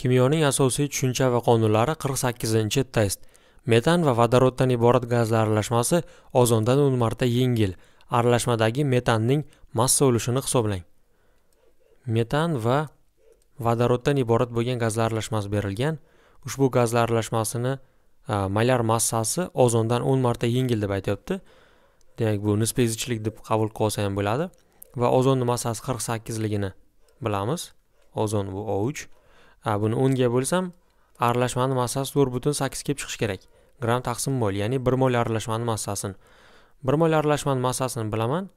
kimyoning asosiy tushuncha va qonunlari 48 test metan va vodoroddan iborat gazlar aralashmasi ozondan 10 marta yengil aralashmadagi metanning massa ulushini hisoblang metan va vodoroddan iborat bo'lgan gazlar aralashmasi berilgan ushbu gazlar aralashmasini molar massasi ozondan 10 marta yengil deb aytayapti. demak bu nisbiy zichlik deb qabul qilsa ham bo'ladi va ozonning massasi 48 ligini bilamiz ozon bu O3. buni o'nga bo'lsam aralashmani massasi to'rt butun sakkiz kelib chiqishi kerak gram taqsim mol ya'ni bir mol aralashmani massasini bir mol aralashmani massasini bilaman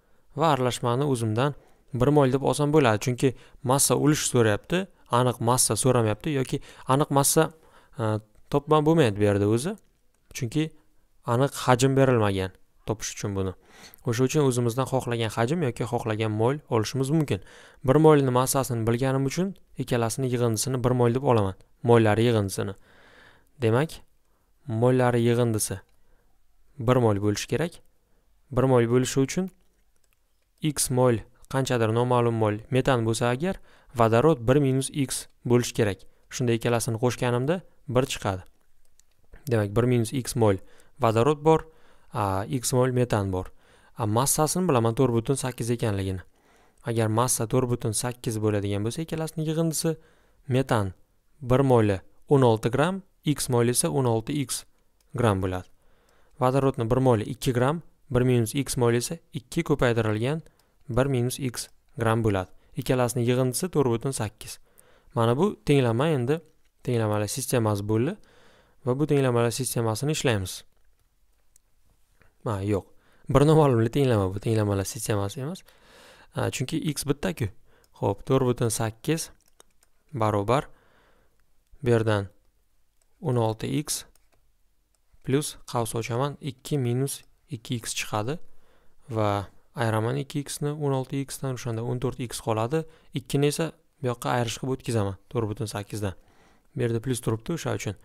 va aralashmani o'zimdan bir mol deb olsam bo'ladi chunki massa ulush so'rayapti aniq massa so'ramayapti yoki aniq massa e, topman bo'lmaydi bu yerda o'zi chunki aniq hajm berilmagan topish uchun buni o'sha uchun o'zimizdan xohlagan hajm yoki xohlagan mo'l olishimiz mumkin bir mo'lni massasini bilganim uchun ikkalasini yig'indisini bir mo'l deb olaman mo'llari yig'indisini demak mo'llari yig'indisi bir mo'l bo'lishi kerak bir mo'l bo'lishi uchun x mo'l qanchadir noma'lum mo'l metan bo'lsa agar vodorod bir minus x bo'lishi kerak shunda ikkalasini qo'shganimda bir chiqadi demak bir minus x mo'l vodorod bor x mol metan bor massasini bilaman to'rt butun sakkiz ekanligini agar massa to'rt butun sakkiz bo'ladigan bo'lsa ikkalasini yig'indisi metan bir moli o'n olti gramm x moli esa o'n olti x gramm bo'ladi vodorodni bir moli ikki gramm bir minus x moli esa ikki ko'paytirilgan bir minus x gramm bo'ladi ikkalasini yig'indisi to'rt butun sakkiz mana bu tenglama endi tenglamalar sistemasi bo'ldi va bu tenglamalar sistemasini ishlaymiz ha yo'q bir nomalumli tenglama bu tenglamalar sistemasi emas chunki x bittaku ho'p to'rt butun sakkiz barobar bu yerdan o'n olti x plyus qavs ochaman ikki minus ikki x chiqadi va ayiraman ikki xni o'n olti xdan o'shanda o'n to'rt x qoladi ikkini esa bu yoqqa ayirish qilib o'tkazaman to'rt butun sakkizdan bu yerda plyus turibdi o'sha uchun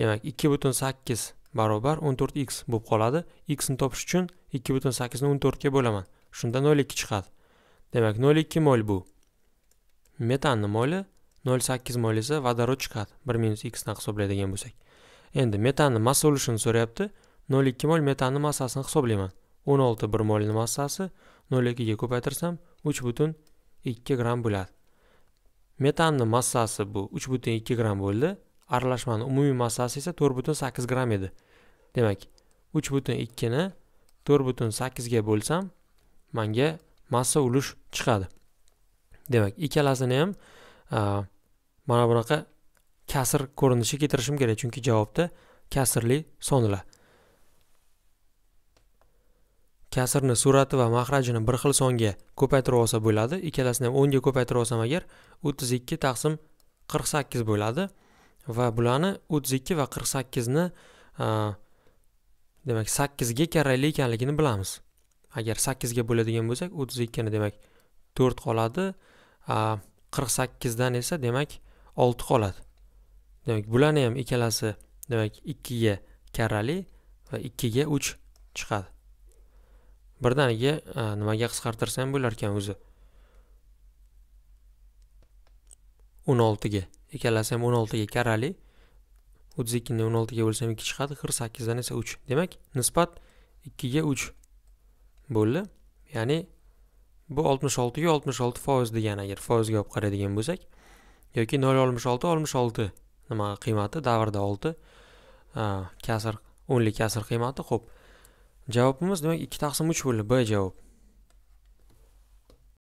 demak ikki butun sakkiz barobar 14x bo'lib qoladi x ni topish uchun 2.8 ni 14 ga bo'laman shunda 0.2 chiqadi demak 0.2 mol bu Metanning moli 0.8 mol esa vodorod chiqadi 1 minus x ni hisoblaydigan bo'lsak endi metanning massa ulushini so'rayapti 0.2 mol metanning massasini hisoblayman 16 bir molning massasi 0.2 ga ko'paytirsam 3.2 gram bo'ladi Metanning massasi bu 3.2 gram bo'ldi aralashmani umumiy massasi esa to'rt butun sakkiz gramm edi demak uch butun ikkini to'rt butun sakkizga bo'lsam manga massa ulush chiqadi demak ikkalasini ham mana bunaqa kasr ko'rinishi keltirishim kerak chunki javobda kasrli sonlar kasrni surati va mahrajini bir xil songa ko'paytirib olsa bo'ladi ikkalasini ham o'nga ko'paytirib olsam agar o'ttiz ikki taqsim qirq sakkiz bo'ladi va bularni o'ttiz ikki va qirq sakkizni demak sakkizga karrayli ekanligini bilamiz agar sakkizga bo'ladigan bo'lsak o'ttiz ikkini demak to'rt qoladi qirq sakkizdan esa demak olti qoladi demak bularni ham ikkalasi demak ikkiga karrali va ikkiga uch chiqadi birdaniga nimaga qisqartirsa ham bo'larkan o'zi o'n oltiga ikkalasi ham o'n oltiga karali o'ttiz ikkini o'n oltiga bo'lsam ikki chiqadi qirq sakkizdan esa uch demak nisbat ikkiga uch bo'ldi ya'ni bu oltmish oltiga oltmish olti foiz degani agar foizga olib qaraydigan bo'lsak yoki nol oltmish olti oltmish olti nima qiymati davrda olti kasr o'nlik kasr qiymati ho'p javobimiz demak ikki taqsim uch bo'ldi b javob